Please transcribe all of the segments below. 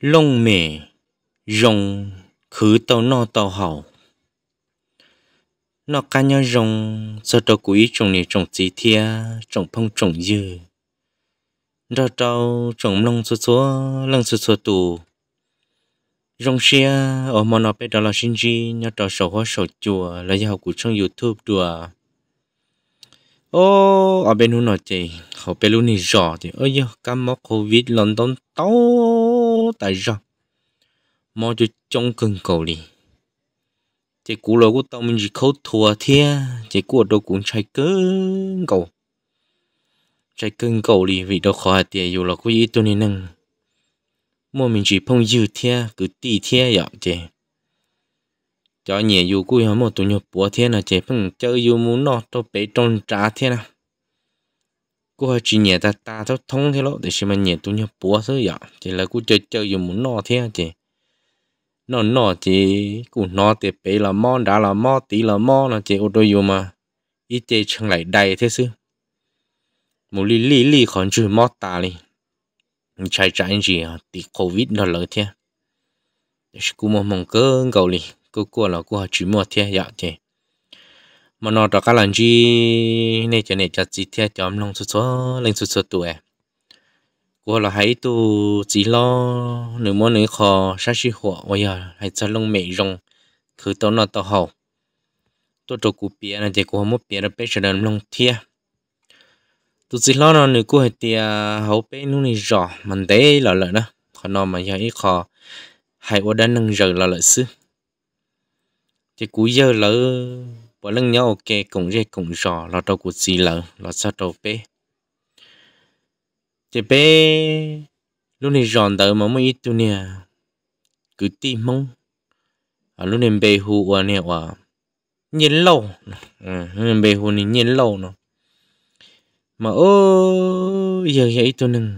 lông mẹ rồng khứ tàu no tàu hậu nó cá nhau rồng do tàu quý trồng này trồng chỉ thia trồng phong trồng dư đó tàu trồng lông số số lông số số tù rồng xia ở mà nó biết đó là sinh chi nó tàu sầu hoa sầu chùa là giáo của trong youtube đùa ô ở bên nó chị học bên luôn này rõ thì ơi giờ cam mốc covid lần tông tàu tại ra mà cho trong cưng cầu đi chỉ cú lô của tao mình chỉ khâu thua thia chỉ của đâu cũng chạy cưng cầu chạy cưng cầu đi vì đâu khó tiền dù là có ý tôi nên nâng mua mình chỉ phong dư thia cứ tì thia vậy chứ cho nhẹ dù cúi hả mà tụi nhập búa thế là chế phần chơi dù muốn nó cho bé tròn trả thia nào cô chỉ nhẹ ta ta thôi thông thế lộ để xem mà nhẹ tôi nhớ búa sớ dạ chỉ là cô chơi chơi dùng muốn nọ thế à chị nọ nọ chị cô nọ thì bé là mò đã là mò tí là mò là chị ô tô dùng mà ít chơi chẳng lại đầy thế chứ một lì lì lì còn chưa mò ta đi chạy chạy gì à thì covid nó lỡ thế cô mong mong cơ cầu đi cô cô là cô chỉ mò thế vậy dạ chị mà nó cho các lần chi này cho này cho chị theo cho ông long số số lên số số tuổi của là hãy tu chỉ lo nếu muốn nếu khó sát chi hộ bây giờ hãy cho long mẹ rong cứ tao nó tao hậu tôi cho cụ bia là chỉ cô một bia là bé sẽ đàn long thia tôi chỉ lo nó nếu cô hãy tia hậu bé nu này rõ mình thấy là lợi đó khó nó mà giờ ít khó hãy ở đây nâng giờ là lợi sư chỉ cú giờ là bỏ lưng nhau ok cùng dây cùng giò lọt đầu của gì lở lọt sao đầu bé chế bé lúc này giòn đỡ mà mới ít nè cứ ti mong à lúc này bé hù à nè à nhìn lâu ừ, à, bé hù này nhìn lâu nó mà ô giờ giờ ít tu nưng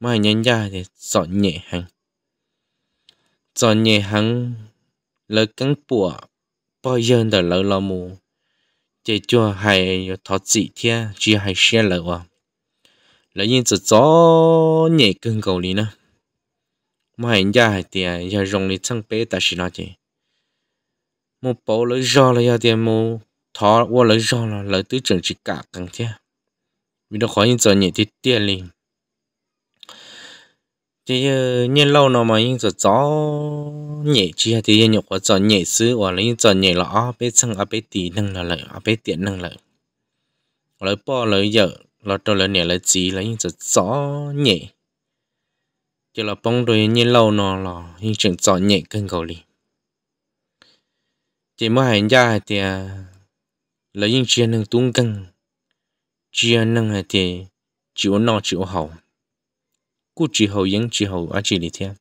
mà nhân ra thì sọ nhẹ hàng sọ nhẹ hàng lỡ căng bùa bao giờ đã lỡ lo mù chỉ cho hay thọ chỉ thia chỉ hai xe lỡ à lỡ nhưng chỉ gió nhẹ cơn cầu đi nữa mà hay nhà hay tiền nhà rồng lý chẳng bé ta xin nó chứ một bộ lỡ do là nhà tiền mù thọ qua lỡ do là lỡ tứ trường chỉ cả càng thia vì nó khó nhưng giờ nhẹ thì tiền liền chỉ nhiên lâu nó mà những giờ gió nhẹ chỉ thì nhiên nhục có giờ nhẹ xứ và lấy giờ nhẹ lọ ờ, bé sang à bé tí nâng là lợi à ờ, bé tiện nâng lại, lấy bỏ lại giờ là cho lấy nhẹ lại chỉ lấy những giờ gió nhẹ chỉ là bông rồi nhiên lâu nó là những chuyện gió nhẹ cân cầu đi chỉ mới hành ra thì à, lấy những chuyện nâng tung cân chuyện nâng thì chịu nó chịu hậu cú chỉ hậu yên chỉ hậu ở chỉ đi theo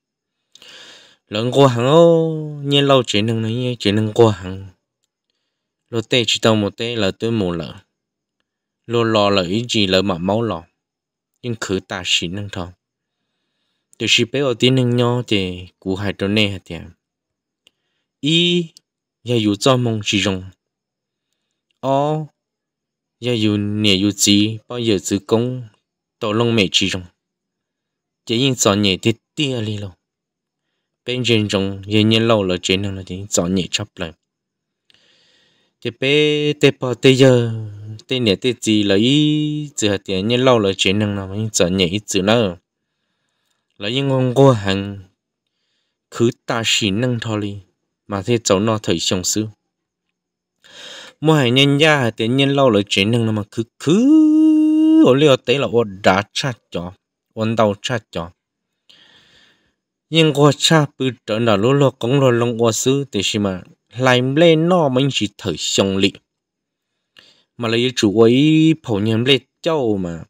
lần qua hàng ô nhiên lâu chỉ nâng này chỉ nâng qua hàng lô tê chỉ tao một tê là tôi một lợ lô lò là ý gì lợ mà máu lò nhưng khử ta xí nâng thọ từ xí bé ở tiếng nâng nhau thì cú hai trâu nè thì ý giờ dù cho mong chỉ rồng o giờ dù nè dù gì bao giờ giữ công tổ Long mẹ chỉ rồng chỉ nhìn sợ nhẹ thì tia đi lâu bên trên trong yên nhiên lâu là chỉ năng là chỉ sợ nhẹ chấp lại thì bé tế bò tế giờ tế nhẹ tế gì là ý chỉ là tiền nhiên lâu là chỉ năng là mình sợ nhẹ ít chữ nữa là yên ngon qua hàng cứ ta chỉ năng thôi đi mà thế cháu nó thấy xong xưa mua hàng nhân gia hạt tiền nhiên lâu là chỉ năng mà cứ cứ ở liệu tế là ở đá chặt cho ổn đầu cha cho nhưng qua cha bự trở là lúa lúa cũng lúa lông qua xứ thì xí mà lại lên nó mình chỉ thử xong lị mà lấy chủ ấy phổ nhầm lên châu mà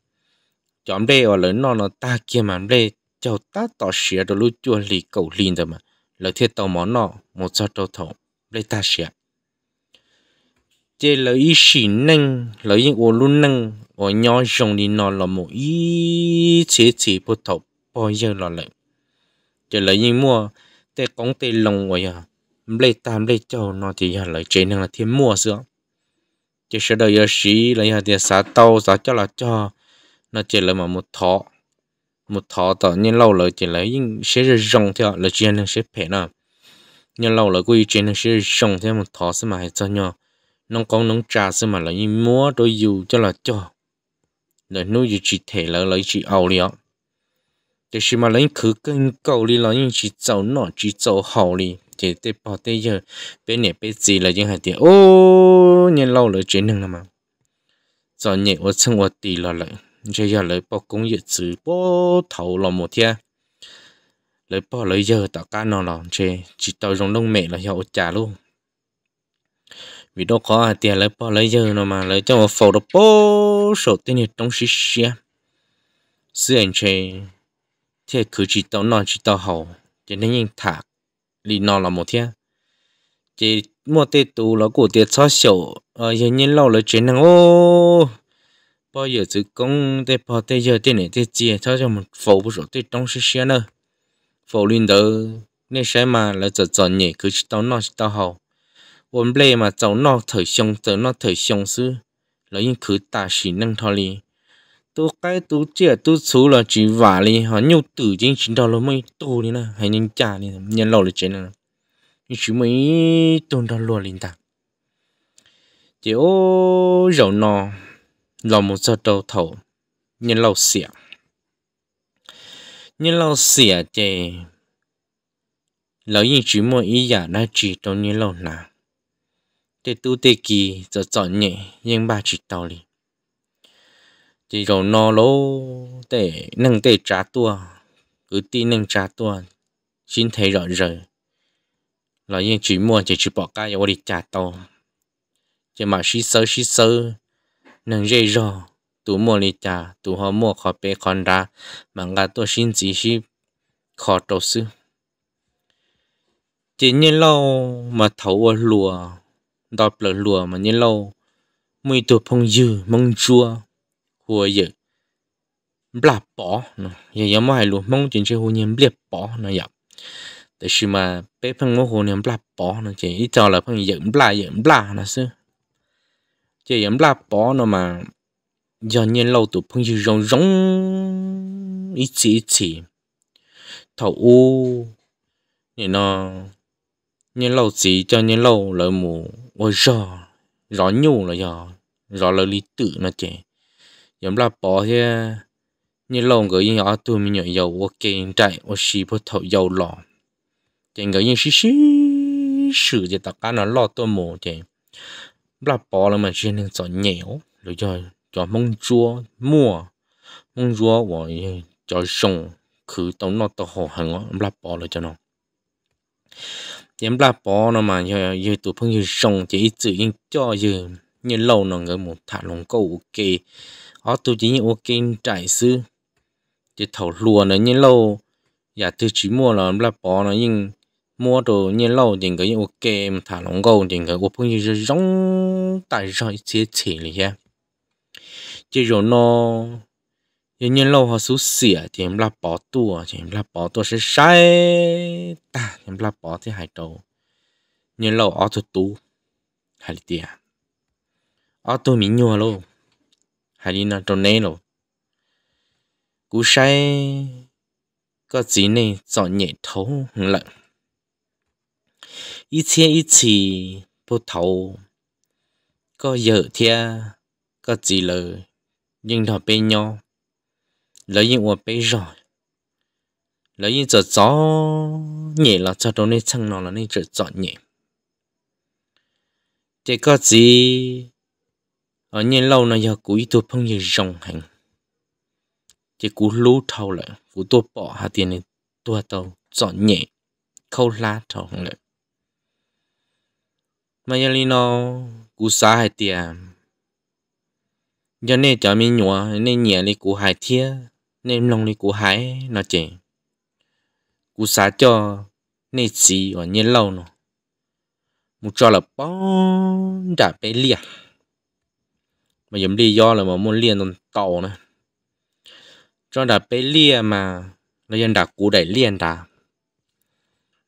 chọn bê ở lớn nó nó ta kia mà lên châu ta tỏ xỉa đồ lúc chua lì cầu liền rồi mà lời thiết tàu món nọ một giờ đầu thổ bê ta xỉa chế lời ý xỉ năng lời những ô luôn năng 我要用你那了么一切切不头包要了嘞，就来因么在讲在弄我呀，来谈来叫那就要来这样了天么事，就是的要洗了要点啥刀啥叫了叫，那这了么木头。một thọ tờ nhân lâu lời chỉ lấy nhưng sẽ ra rong theo là chuyện nó sẽ phải nào nhân lâu lời quy chuyện nó sẽ rong theo một thọ sẽ mà hết cho nhau nó có trà sẽ mà là như múa đôi dù cho là cho là nuôi gì chỉ thể là lấy chỉ ao liền để khi mà lấy cứ cân cầu đi là những chỉ dầu nọ chỉ dầu hậu đi thì để bỏ tay giờ bên này bên gì là những hạt tiền ô nhân lâu rồi chuyện nâng là mà giờ nhẹ ở trong ở tỷ là lại giờ giờ lấy bỏ công việc chữ bỏ thầu là một thiên lấy bỏ lấy giờ tạo cá nó là chơi chỉ tao dùng đông mẹ là hiệu trả luôn vì đâu có tiền lấy bỏ lấy giờ nó mà lấy cho một phổ đập bố sổ tiền này trong xí xia sư anh chê thế cứ chỉ tao nói chỉ tao hậu cho nên nhìn thả lý nó là một thiên chỉ mua tê tù là của tiền cho sổ ở ờ, hiện nhân lâu là chuyện năng ô bao giờ chỉ công để bỏ tê giờ tiền này tê chia cho cho một phổ bố sổ tiền trong xí xia nữa phổ linh đó nên sẽ mà là giờ giờ nhỉ cứ chỉ tao nói chỉ tao hậu vốn lệ mà cháu nó thở xong cháu nó thở xong sư lấy những thứ ta năng thôi li tôi cái tôi chia tôi số là chỉ vả li họ nhiều tử chính chính đó là mấy tu đi nè hay nhân cha đi nhân lâu là chế nè nhưng chỉ mấy tuần đó luôn linh ta chỉ ô rầu nò là một giờ đầu thầu nhân lâu xỉa nhân lâu xỉa chè lấy những chỉ mỗi chỉ trong nhân lâu nào để tu tê kỳ giờ chọn nhẹ nhưng ba chỉ tàu lì chỉ rồi nó lố để nâng tê trả tua cứ tí nâng trả tua xin thấy rõ rời là yên chỉ mua chỉ chỉ bỏ cái vào đi trả tàu chỉ mà xí sơ xí sơ nâng dây rõ tụ mua đi trả tụ họ mua khó bê con ra mà ngã tôi xin chỉ xí khó đầu sư chỉ nhiên lâu mà thấu lùa đọc lỡ lùa mà nhìn lâu mùi tụ phong dư mong chua hùa dự bla bỏ nó giờ giờ dạ. mà hai lùa mong chuyện chơi hồ nhìn bla bỏ nó giờ tại sao mà bé phong mô hồ nhìn bla bỏ nó chỉ ít cho là phong dự bla dự bla nó xứ chỉ dự bla bỏ nó mà giờ nhìn lâu tụ phong dư rong rong ít chỉ ít chỉ thầu u nhìn nó nhân lâu chỉ cho nhân lâu lợi mù ôi giò gió nhủ là giò gió là lý tự nó chè giống là bỏ thế, như lòng cái nhỏ tôi mình nhỏ dầu ok chạy ô xì bớt thầu dầu lò chèn cái như xí xí sử thì tất cả nó lo tôi mồ chè là bỏ là mà chỉ nên gió nhẽo rồi rồi cho mông chúa mua mông chúa và cho sông khử tổng nó tổ hồ hàng là bỏ là cho nó chém là bỏ nó mà giờ giờ tụi phong giờ sống chỉ ít chữ nhưng cho giờ như lâu nó người một thả lòng câu ok họ tụi chỉ như ok trải sư chỉ thầu lùa nữa như lâu giả từ chỉ mua là em là bỏ nó nhưng mua đồ như lâu thì cái ok thả lòng câu thì cái phong giờ sống tại rồi chế chỉ này ha chỉ rồi nó 人家老话说写，咱们拉包多，咱们拉包多是晒大，咱们拉包的还多，人老熬得多，还得点，熬多米尿喽，还得那种内喽，古晒个子呢，早年头冷，一天一起不头，个有天个子了，人头变尿。lấy những quả bấy rồi lấy những giờ gió nhẹ là cho đó nên chẳng nó là nên trở gió nhẹ thế có gì ở nhân lâu nó giờ cúi tôi phong như rồng hành chỉ cú lú thâu lại cú tôi bỏ hạt tiền này tôi tàu gió nhẹ khâu lá thâu lại mà giờ nó cú xa hạt, tiền giờ này cho mình nhua nên nhẹ đi cú hai thiên nên lòng này của Hải nó chè cú xá cho nên chỉ ở nhiên lâu nó một cho là bó đã bé lia mà giống lý do là mà muốn liền đồng tàu nữa cho đã bé lia mà nó dân đã cú đẩy liền đã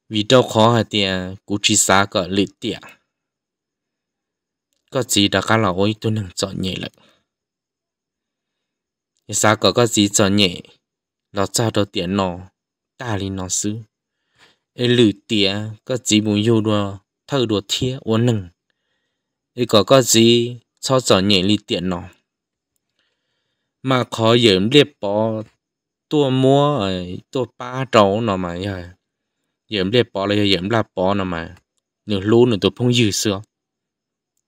vì đâu khó hay tiền cú chỉ xá cỡ lịt tiền có gì đã cả là ôi tôi nâng chọn nhẹ lại sao có cái gì cho nhẹ nó cho đồ tiền nó ta đi nó xứ ê lử tía có gì muốn yêu đồ thơ đồ thiê ổn. nừng ê có cái gì cho cho nhẹ lì tiền nó mà khó yếm liệp bỏ tua mua ở tua ba trâu nó mà yếm liệp bỏ là yếm là bỏ nó mà nửa lú nửa tua phong dư xưa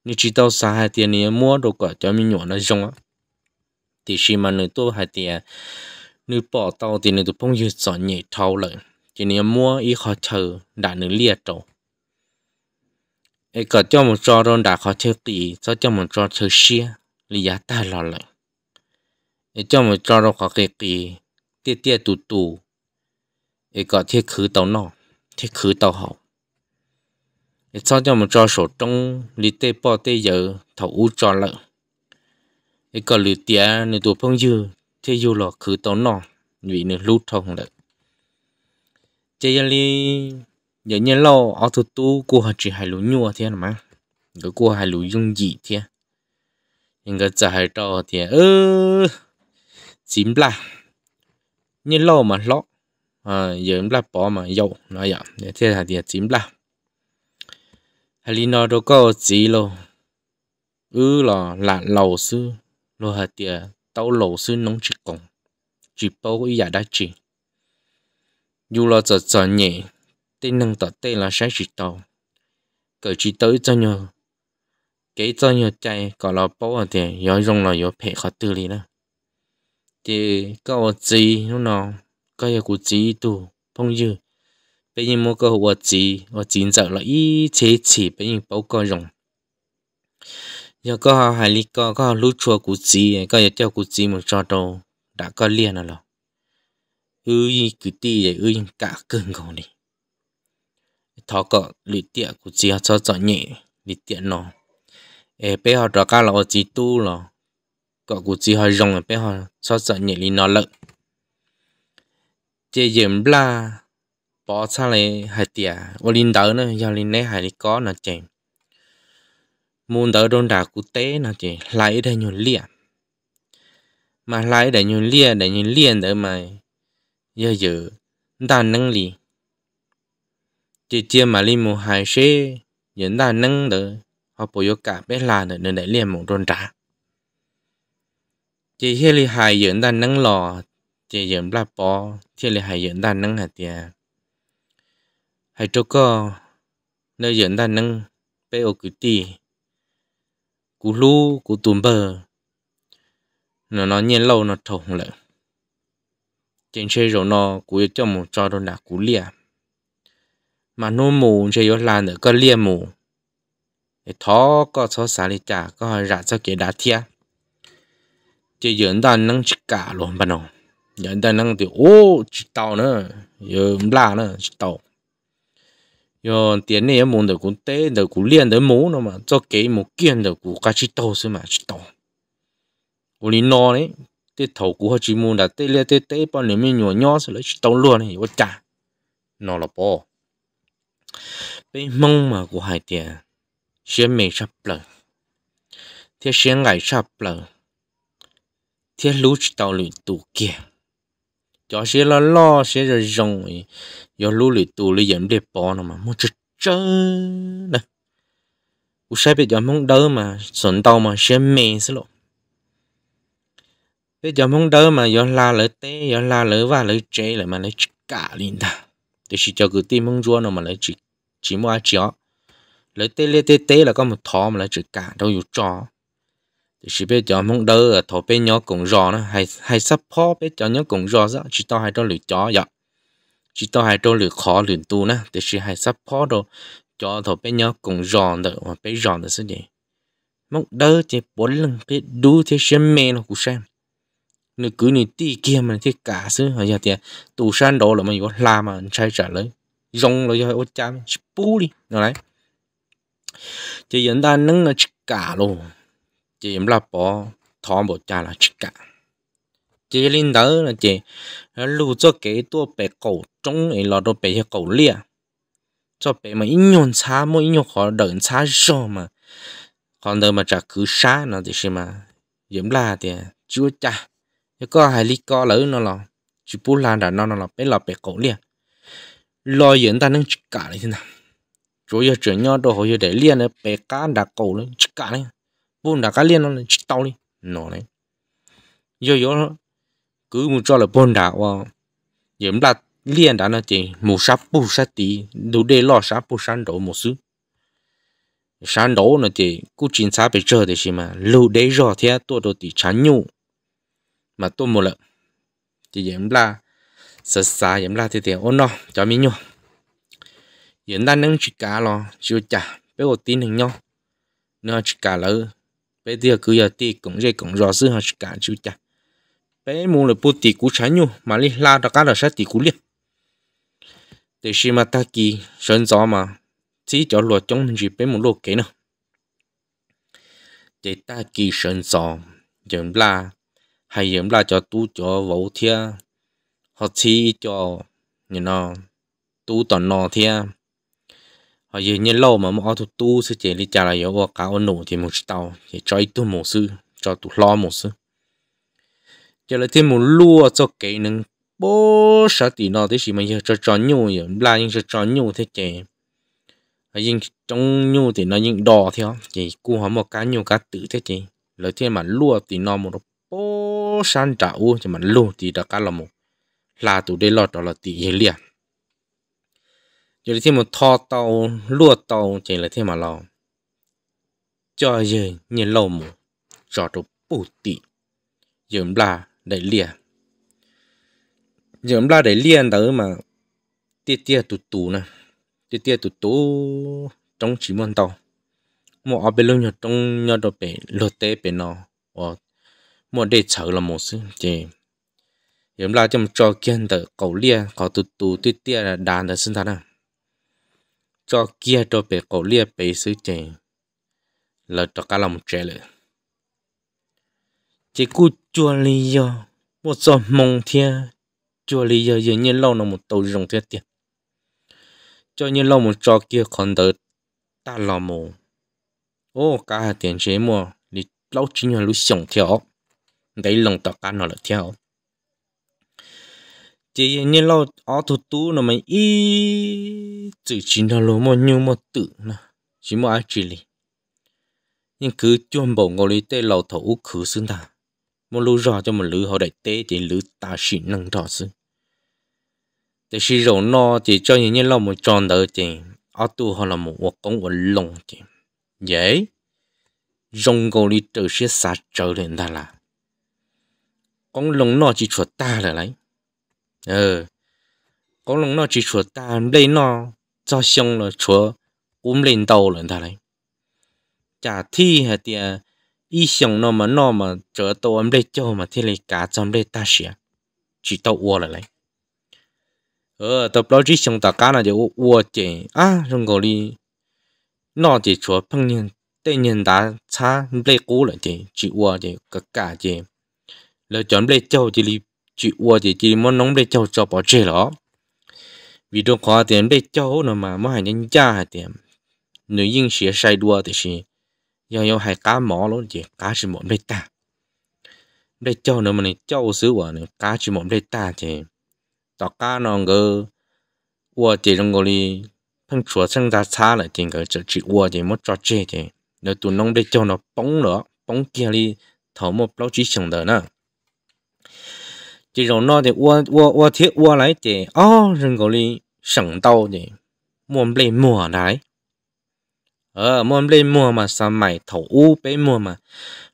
như chỉ tao xa hai tiền này mua đồ cả cho mình nhỏ nó dùng á thì khi mà nữ tôi hay thì à, nữ bỏ tàu thì nữ tôi phong dư chọn nhẹ thâu lại, chỉ nếu mua ít khó chờ đã nữ liệt rồi ấy có cho một trò rồi đã khó chơi tỷ cho cho một trò chơi xia lý giá ta lo lại, ấy cho một trò rồi khó kể tỷ tiết tiết tụ, tù ấy có thiết khứ tàu nọ thiết khứ tàu hậu ấy cho cho một trò sổ trong lý tê bò tê giờ thầu u trò lợi cái cờ lửa tía này tuổi phong dư thế dù lọ khử tàu nọ vì nửa lút thông đấy chơi dân li giờ nhân lo ở thủ tu cô họ chỉ hai lũ nhua thế mà cái cô hai lũ dung dị thế nhưng cái hai trò thì ơ chìm là nhân lo mà lo à giờ em là bỏ mà dầu nó vậy thế là thì chìm hai hay nó đâu có gì lo ư là là lầu xưa lô hạt tiề tàu lộ sư nông chỉ công, chỉ bao ý giả đã chỉ dù là giờ giờ nhẹ tên năng tỏ tên là sáng chỉ tàu cờ chỉ tới cho nhờ cái cho nhờ chạy có là bao ở thì yếu dùng là yếu phải khó tư lý nữa thì có gì nó nó có một của gì tu phong dư bây giờ mua cơ hội gì và chính giờ là ý chế chỉ bây giờ bao cái dùng giờ có hải lý có có lúc chùa cụ gì có giờ theo cụ gì một trò đâu đã có liền rồi ư cứ ti để ư cả cưng cầu đi thọ cọ lì tiện cụ gì cho cho nhẹ lì tiện nó ê bé họ trò cá là gì tu rồi cọ cụ gì họ rong bé họ cho cho nhẹ lì nó lợn chế dầm la bỏ xa lại hải tiệt ô linh đỡ nữa giờ linh này hải lý có nó chèm muốn đỡ đôn đà cụ tế nó chỉ lấy để nhuận lia mà lấy để nhuận lia để nhuận lia đỡ mà giờ giờ ta nâng lì chỉ chia mà li một hai xe những ta nâng đỡ họ bồi vô cả bé là đỡ để liền một đôn đà chỉ hệ li hai những ta nâng lò chỉ những là bỏ chỉ li hai những ta nâng hạt tiền hay chỗ có nơi những ta nâng bé ô cứ tì cú lu cú tùm bờ nó nó nhiên lâu nó thầu lợn trên xe rồi nó cú cho một cho đâu là cú lia mà nó mù xe yếu là nữa có lia mù để thó có số xả đi trả có hơi rạ cho kia đá thia chỉ dẫn ta nâng chỉ cả luôn bà nó dẫn ta nâng thì ô chỉ tàu nữa giờ là nữa chỉ tàu yo tiền này em muốn được cũng tế được cũng liên được mũ nó mà cho cái một kiện được cũng cá chi to xí mà chi to của lý nó đấy tế thầu của họ chỉ muốn là tế liên tế tế bao nhiêu mình nhỏ nhỏ sẽ lấy chỉ to luôn này, có trả nó là bỏ bây mong mà của hai tiền xem mình sắp lờ thế xem ngày sắp lờ thế lúc tàu luyện tù kia cho xe là lo xe rồi rồng ấy giờ lũ lì tù lì dẫn đẹp bò nó mà mua chơi chơi nè u xe bây giờ mong đỡ mà sổn tàu mà xe mè xí lộ bây giờ mong đỡ mà giờ la lỡ té giờ la lỡ và lỡ chế lại mà lỡ cả liền ta thì chỉ cho cái tim mong rua nó mà lỡ chỉ chỉ mua chó lỡ té lỡ té té là có một thò mà lỡ chỉ cả đâu dù cho chỉ biết cho mong đỡ thọ bên nhau cùng rõ nữa hay hay support biết cho nhau cùng rõ ra chỉ tao hay cho lựa chó vậy dạ. chỉ tao hay cho lựa khó lựa tu nè thì chỉ hay support phó đồ cho thọ bên nhau cùng rõ đỡ mà bên rõ được sự gì mong đỡ thì bốn lần biết đủ thì xem mẹ nó cũng xem nếu cứ như tì kia mà thì cả xứ hay giờ tiền tù san đồ là mình có làm mà sai trả lời rong rồi ô chăm bù đi rồi đấy chỉ hiện ta nâng là cả luôn chị em là bỏ thọ một cha là chích cả chị linh đó là chị ờ, lưu cho cái tua bể cổ trong ấy là đồ bể cổ lia cho bể mà ít nhon xa mỗi nhon khó đợn xa rồi mà còn đời mà chả cứ xa nó thì sao mà em là thì à, chúa cha cái có hai lý có lớn nó là chú bố là đã nó nó là bể là bể cổ lia lo yên ta nâng cả đấy thế nào chúa giờ chuyển nhau đồ hồi giờ để lia nó bể cá đã cổ lên cả đấy vun đã cá liên nó tao đi nó này ờ. giờ giờ cứ muốn cho là bồn đã vào giờ là liên đã nó chỉ một sáp bù sáp tí đủ để lo sáp bù sắn đổ một xứ sắn đổ nó chỉ cứ chính xác bị chờ thì mà lưu để rõ thế tôi đồ thì chán nhụ mà tôi một lần thì giờ là sợ xa giờ là thì thì ôn nó cho mình nhung hiện đang nâng chỉ cá lo chưa trả bây có tin hình nhau nó chích cá lỡ bé thì cứ giờ thì cũng dễ cũng rõ sự học cả chú cha bé muốn là bố thì cú chán nhu mà đi la đó cả là sát thì cú liệt để khi mà ta kỳ sơn gió mà chỉ cho luật chống mình chỉ bé muốn lô cái nữa để ta kỳ sơn gió giống là hay giống là cho tu cho vỗ thiên họ chỉ cho you know tu tận nọ thiên họ giờ nhân lâu mà mua thu tu sư chế đi trả lại yêu cả ôn nổ thì một tàu thì cho ít tu một sư cho tu lo một sư giờ là thêm một lúa cho cái nâng bố sợ tỷ nó thế gì mà giờ cho cho nhau giờ là những cho cho nhau thế chế ở ờ, những trong nhau thì nó những đỏ theo chỉ cu họ một cá nhau cá tự thế chế lời thêm mà lúa thì nó một bố san trả u thì mà lúa thì đã cá là một là tụ đây lọt đó là tỷ hiền liền giờ thì mà thò tàu lúa tàu chỉ là thêm mà lo cho giờ như lâu mù cho đồ bù tị giờ em la để liền giờ em la để liền tới mà tia tia tụt tụ nè tia tia tụt tụ trong chỉ muốn tàu một ở bên lâu nhờ trong nhờ đồ bể lột tế bể nó ở một để chờ là một sự chỉ giờ em la cho cho kiên tới cầu liền cầu tụt tụ tia là đàn tới sinh thật nào cho kia cho bé cổ lia bé sứ chè là cho cả lòng chè lệ chỉ cú chua lý do một số mong thia chua lý do dường như lâu nó một tàu rồng thiết tiền cho như lâu một cho kia còn đỡ ta lò mồ ô cả tiền chế mua thì lâu chính là lúc sống theo đấy lòng tỏ cá nó là theo chỉ nhìn lâu ở thủ tú nó mình ý chỉ chỉ nó lâu mà nhiều mà tự nè chỉ mà ai chỉ li nhưng cứ chuẩn bộ ngồi lý tê lâu thầu khử xương ta một lú rõ cho một lú họ đại tê chỉ lú ta xịn nâng rõ xương để xí rổ nó chỉ cho những nhân lâu một tròn đỡ chỉ ở tu họ là một cuộc công của lồng chỉ dễ rong ngồi lý trở xí sát trở lên ta là con lồng nó chỉ chuột ta là lấy ờ có lòng nó chỉ chúa ta đây nó cho xong là chúa cũng lên tàu lần ta đấy thi hay tiền ý xong nó mà nó mà chở tàu em đây cho mà thì lấy cả trong đây ta xỉa chỉ tàu uo là ờ tập đó chỉ xong ta cá là chỉ uo chỉ à trong cổ đi nó chỉ chúa phong nhân tây nhân đã xa lấy cũ là chỉ chỉ uo chỉ cả cả chỉ lời chọn lấy cho chỉ chị ua thì chị muốn nóng để cho cho bỏ chê đó vì đâu khó tiền để cho nó mà mà hay nhân cha hay tiền nữ yên sẽ sai đua thì sẽ do do hay cá mỏ luôn chị cá chỉ một đây ta để cho nó mà này cháu xứ quả này cá chỉ một đây ta thì tao cá nó ngơ ua thì trong ngồi đi thằng chúa sang ra xa lại thì cái chị ua thì mất cho chê thì nó tụi nông để cho nó bóng nữa bóng kia đi thấu một lâu chỉ chẳng đời nữa 这种那的我我我贴我来的哦，人口里省到的，莫被莫来，呃，莫被莫嘛，啥买头乌被莫嘛，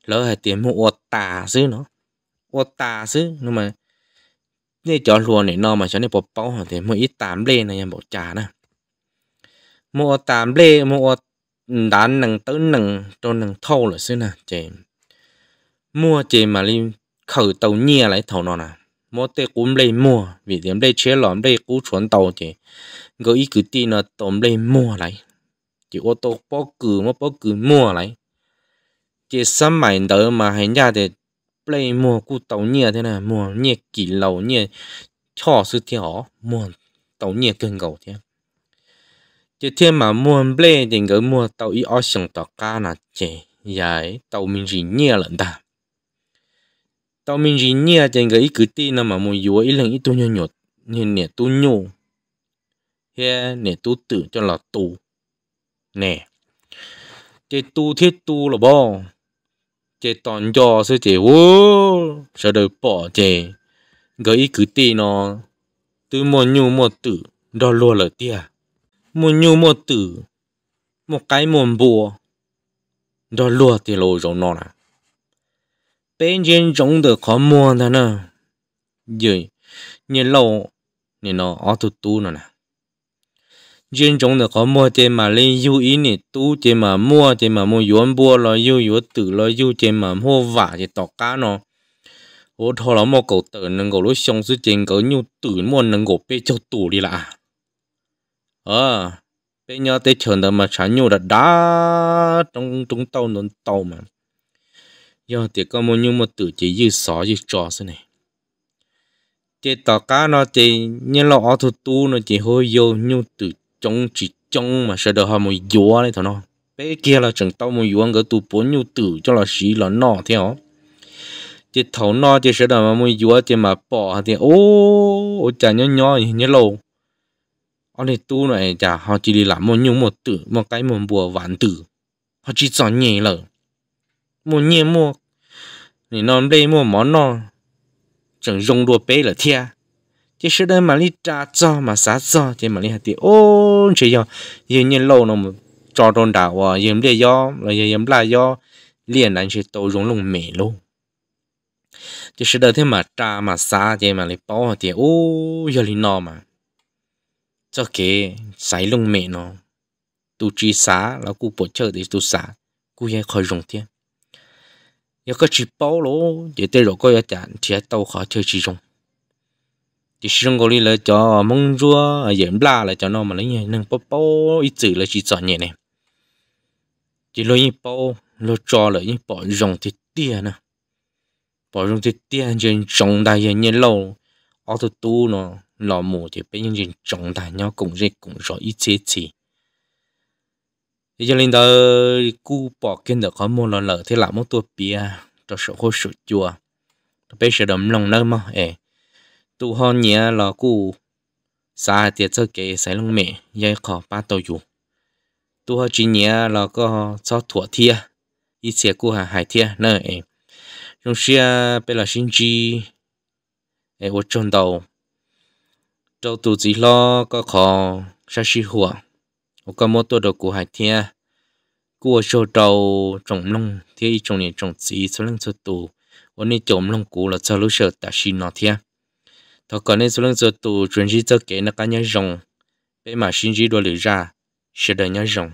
然后点莫我打死 nó，我打死那么，那叫罗呢，那嘛像那不包好的，莫一打累呢也不假呢，莫打累莫打能 tới 能 cho 能 thâu là xứ nè, chị mua chị mà liên khởi tàu nhia lại thầu nó nè mỗi tê cũng lấy mua vì điểm đây chế lỏm đây cũng chuẩn tàu thì gỡ ý cứ tin nó tôm lấy mua lại chỉ ô tô bó cử mà bó cử mua lại chỉ sắm mày đỡ mà hành nhà thì lấy mua cụ tàu nhẹ thế này mua nhẹ kỷ lâu nhẹ cho sự thiếu mua tàu nhẹ cần cầu thế chỉ thêm mà mua lấy thì gỡ mua tàu ý ở sông tàu cá là chỉ giải tàu mình gì nhẹ lận ta tao mình gì nhia chẳng cái cứ tin là mà mua yếu ý lần ít tu nhau nhột nên nè tu nhau he nè tu tử cho là tu nè chế tu thiết tu là bo chế toàn cho sẽ chế ô sẽ được bỏ chế cái ý cứ tin nó từ mua nhu mua tử đó luôn là tia mua nhu mua tử một cái mồm bùa đó luôn thì lôi rồi nó là bên trên trống được khó mua thế nè rồi nhìn lâu nhìn ở tu tu nè trên trống được khó mua thì mà lên yêu ý nè tu thì mà mua thì mà mua yuan bua lo yêu yêu tử lo thì mà mua vả thì tỏ cá nó ô thô là mua cầu tử nâng cầu xong sự trên cầu nhu tử mua nâng cầu bê châu đi là ờ bê nhớ tới trường đó mà chả nhu đã trong trong tàu nón tàu mà giờ thì có một những một tử chỉ dư sọ dư trò thế này chỉ tỏ cá nó chỉ như lọ ở tu nó chỉ hơi vô nhưng từ trong chỉ trong mà sợ đồ họ một dúa đấy thằng nó bé kia là chẳng tao một dúa cái tu bốn nhu tử cho là xí là nọ thế hả, chỉ thấu nọ chỉ sợ đồ mà một dúa chỉ mà bỏ thì ô chả nhó nhó như lâu ở đây tu này chả họ chỉ đi làm một nhung một tử một cái một bùa vạn tử họ chỉ chọn nhẹ lời mua nhẹ mua thì nó đây mua món nó chẳng dùng đùa bé là thia chỉ sự đây mà đi trả cho mà xả cho chỉ mà đi hạt thì ô chỉ do yên nhiên lâu nó cho đồn đảo à yên đây do là yên là do liền anh chỉ tàu dùng lùng mẹ luôn chỉ sự đây thế mà trả mà xả chỉ mà đi bỏ thì ô giờ đi nó mà cho kế sải lùng mì nó tu chi xả là cụ bỏ chơi thì tu xả cụ hay khỏi dùng tiền 有个纸包咯，也得若个要点，只到好 chơi chỉ dùng. Chỉ sử dụng cái là cho mông rua, yếm la là cho nó mà lấy nhảy nâng bao bao ít chữ là chỉ cho nhẹ này. Chỉ lấy bao, lo cho là những dùng thì tiền nè, bỏ dùng thì tiền trên trồng đại hiện nhiên lâu, ở tu nó lò mù thì bây giờ trồng đại nhau cũng dễ cũng rõ ít chế chỉ thì cho nên đó cú bỏ kiến được có một lần lỡ thế là một tua bia cho sợ khô sợ chùa bây giờ đấm lòng nơi mà ê tụ hòn nhẹ là cú xa tiệt cho kể sẽ lòng mẹ dây khó ba tàu dù tụ hòn chỉ nhẹ là có cho thủa thia ít xe cú hà hải thia nơi ê trong xe bây là sinh chi ê ô tròn đầu trâu tụ chỉ lo có khó sa si huống 我讲么多的古海天，古小周种龙天一种年种子一出龙出土，我那种龙古了走路小大西那天，他讲那出龙出土，专是做给那个人用，被马新机多留下，是的人用。